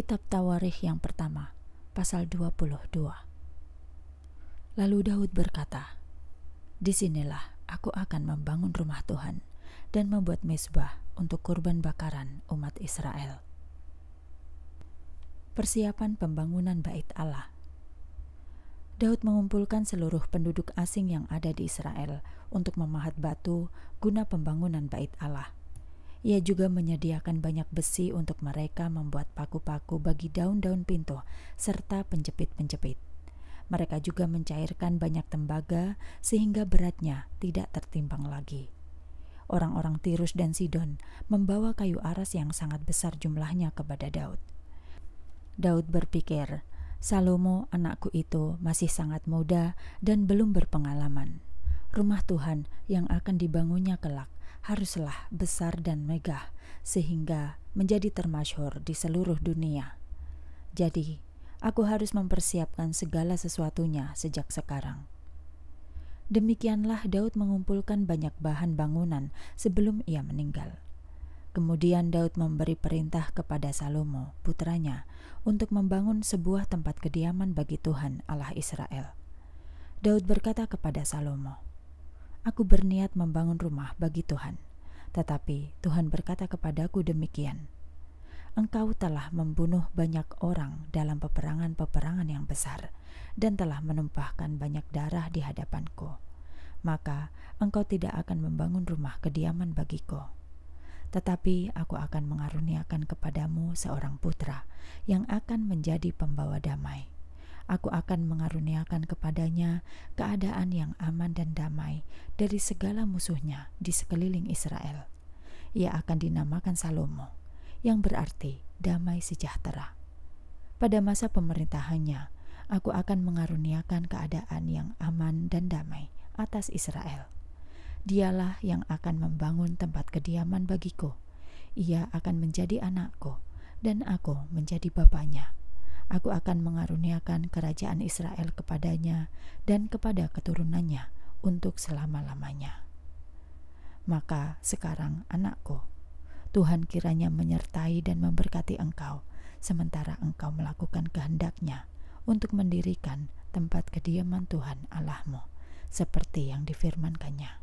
Kitab Tawarikh yang pertama, pasal 22. Lalu Daud berkata, Disinilah aku akan membangun rumah Tuhan dan membuat mezbah untuk kurban bakaran umat Israel. Persiapan pembangunan bait Allah Daud mengumpulkan seluruh penduduk asing yang ada di Israel untuk memahat batu guna pembangunan bait Allah. Ia juga menyediakan banyak besi untuk mereka membuat paku-paku bagi daun-daun pintu serta penjepit-penjepit. Mereka juga mencairkan banyak tembaga sehingga beratnya tidak tertimbang lagi. Orang-orang Tirus dan Sidon membawa kayu aras yang sangat besar jumlahnya kepada Daud. Daud berpikir, Salomo anakku itu masih sangat muda dan belum berpengalaman. Rumah Tuhan yang akan dibangunnya kelak haruslah besar dan megah sehingga menjadi termasyhur di seluruh dunia. Jadi, aku harus mempersiapkan segala sesuatunya sejak sekarang. Demikianlah Daud mengumpulkan banyak bahan bangunan sebelum ia meninggal. Kemudian Daud memberi perintah kepada Salomo, putranya, untuk membangun sebuah tempat kediaman bagi Tuhan Allah Israel. Daud berkata kepada Salomo, aku berniat membangun rumah bagi Tuhan. Tetapi Tuhan berkata kepadaku demikian, Engkau telah membunuh banyak orang dalam peperangan-peperangan yang besar, dan telah menumpahkan banyak darah di hadapanku. Maka engkau tidak akan membangun rumah kediaman bagiku tetapi aku akan mengaruniakan kepadamu seorang putra yang akan menjadi pembawa damai aku akan mengaruniakan kepadanya keadaan yang aman dan damai dari segala musuhnya di sekeliling Israel. Ia akan dinamakan Salomo, yang berarti damai sejahtera. Pada masa pemerintahannya, aku akan mengaruniakan keadaan yang aman dan damai atas Israel. Dialah yang akan membangun tempat kediaman bagiku. Ia akan menjadi anakku, dan aku menjadi bapaknya aku akan mengaruniakan kerajaan Israel kepadanya dan kepada keturunannya untuk selama-lamanya. Maka sekarang, anakku, Tuhan kiranya menyertai dan memberkati engkau, sementara engkau melakukan kehendaknya untuk mendirikan tempat kediaman Tuhan Allahmu, seperti yang difirmankannya.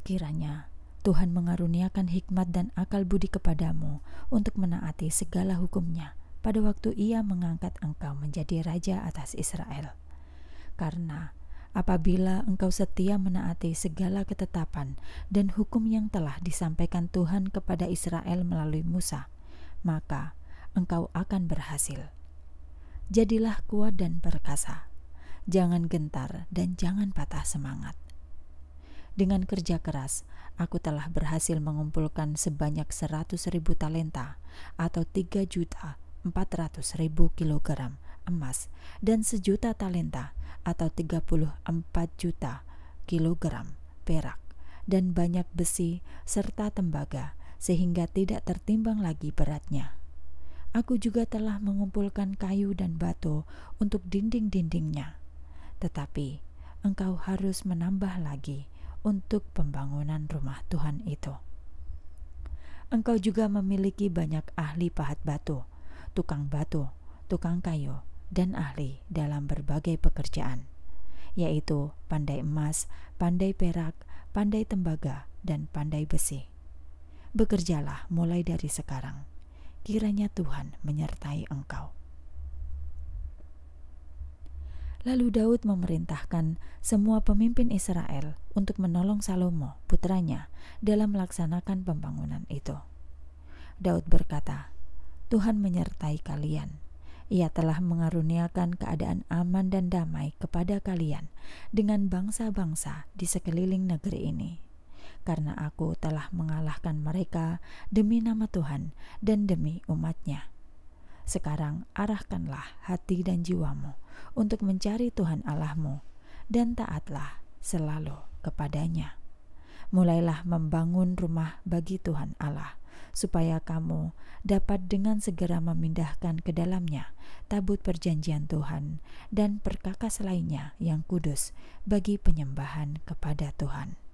Kiranya Tuhan mengaruniakan hikmat dan akal budi kepadamu untuk menaati segala hukumnya, pada waktu ia mengangkat engkau menjadi raja atas Israel. Karena apabila engkau setia menaati segala ketetapan dan hukum yang telah disampaikan Tuhan kepada Israel melalui Musa, maka engkau akan berhasil. Jadilah kuat dan perkasa. Jangan gentar dan jangan patah semangat. Dengan kerja keras, aku telah berhasil mengumpulkan sebanyak 100 ribu talenta atau 3 juta 400 ribu kilogram emas dan sejuta talenta atau 34 juta kilogram perak dan banyak besi serta tembaga sehingga tidak tertimbang lagi beratnya. Aku juga telah mengumpulkan kayu dan batu untuk dinding-dindingnya. Tetapi engkau harus menambah lagi untuk pembangunan rumah Tuhan itu. Engkau juga memiliki banyak ahli pahat batu tukang batu, tukang kayu, dan ahli dalam berbagai pekerjaan, yaitu pandai emas, pandai perak, pandai tembaga, dan pandai besi. Bekerjalah mulai dari sekarang, kiranya Tuhan menyertai engkau. Lalu Daud memerintahkan semua pemimpin Israel untuk menolong Salomo, putranya, dalam melaksanakan pembangunan itu. Daud berkata, Tuhan menyertai kalian. Ia telah mengaruniakan keadaan aman dan damai kepada kalian dengan bangsa-bangsa di sekeliling negeri ini. Karena aku telah mengalahkan mereka demi nama Tuhan dan demi umatnya. Sekarang arahkanlah hati dan jiwamu untuk mencari Tuhan Allahmu dan taatlah selalu kepadanya. Mulailah membangun rumah bagi Tuhan Allah supaya kamu dapat dengan segera memindahkan ke dalamnya tabut perjanjian Tuhan dan perkakas lainnya yang kudus bagi penyembahan kepada Tuhan.